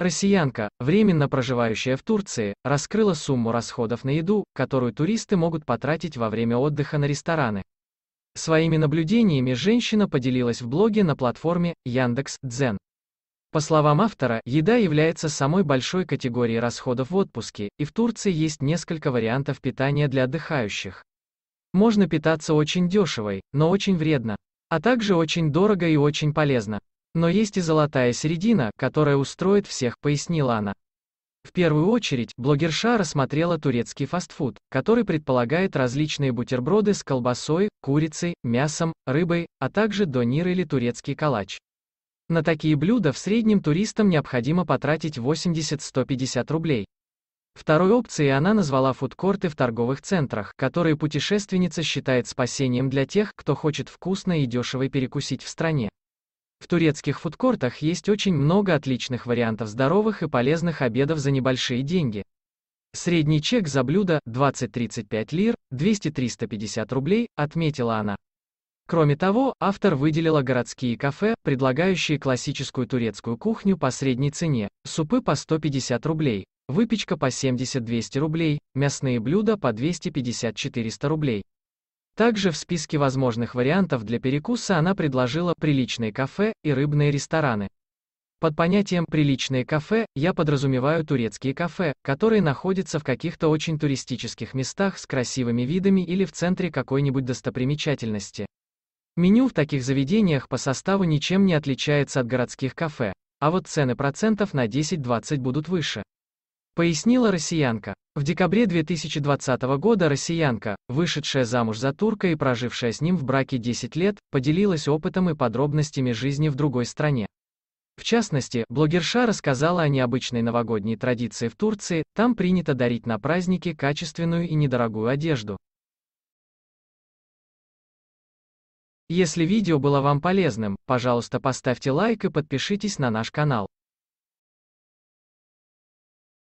Россиянка, временно проживающая в Турции, раскрыла сумму расходов на еду, которую туристы могут потратить во время отдыха на рестораны. Своими наблюдениями женщина поделилась в блоге на платформе Яндекс.Дзен. По словам автора, еда является самой большой категорией расходов в отпуске, и в Турции есть несколько вариантов питания для отдыхающих. Можно питаться очень дешевой, но очень вредно, а также очень дорого и очень полезно. Но есть и золотая середина, которая устроит всех, пояснила она. В первую очередь, блогерша рассмотрела турецкий фастфуд, который предполагает различные бутерброды с колбасой, курицей, мясом, рыбой, а также донир или турецкий калач. На такие блюда в среднем туристам необходимо потратить 80-150 рублей. Второй опцией она назвала фудкорты в торговых центрах, которые путешественница считает спасением для тех, кто хочет вкусно и дешево перекусить в стране. В турецких фудкортах есть очень много отличных вариантов здоровых и полезных обедов за небольшие деньги. Средний чек за блюдо 20-35 лир, 200-350 рублей, отметила она. Кроме того, автор выделила городские кафе, предлагающие классическую турецкую кухню по средней цене, супы по 150 рублей, выпечка по 70-200 рублей, мясные блюда по 250-400 рублей. Также в списке возможных вариантов для перекуса она предложила приличные кафе и рыбные рестораны. Под понятием «приличные кафе» я подразумеваю турецкие кафе, которые находятся в каких-то очень туристических местах с красивыми видами или в центре какой-нибудь достопримечательности. Меню в таких заведениях по составу ничем не отличается от городских кафе, а вот цены процентов на 10-20 будут выше. Пояснила россиянка. В декабре 2020 года россиянка, вышедшая замуж за турка и прожившая с ним в браке 10 лет, поделилась опытом и подробностями жизни в другой стране. В частности, блогерша рассказала о необычной новогодней традиции в Турции, там принято дарить на праздники качественную и недорогую одежду. Если видео было вам полезным, пожалуйста поставьте лайк и подпишитесь на наш канал.